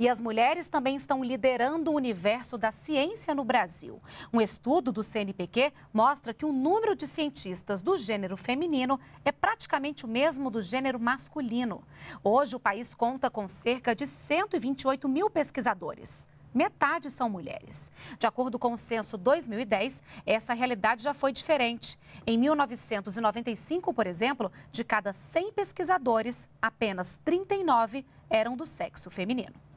E as mulheres também estão liderando o universo da ciência no Brasil. Um estudo do CNPq mostra que o número de cientistas do gênero feminino é praticamente o mesmo do gênero masculino. Hoje, o país conta com cerca de 128 mil pesquisadores metade são mulheres. De acordo com o censo 2010, essa realidade já foi diferente. Em 1995, por exemplo, de cada 100 pesquisadores, apenas 39 eram do sexo feminino.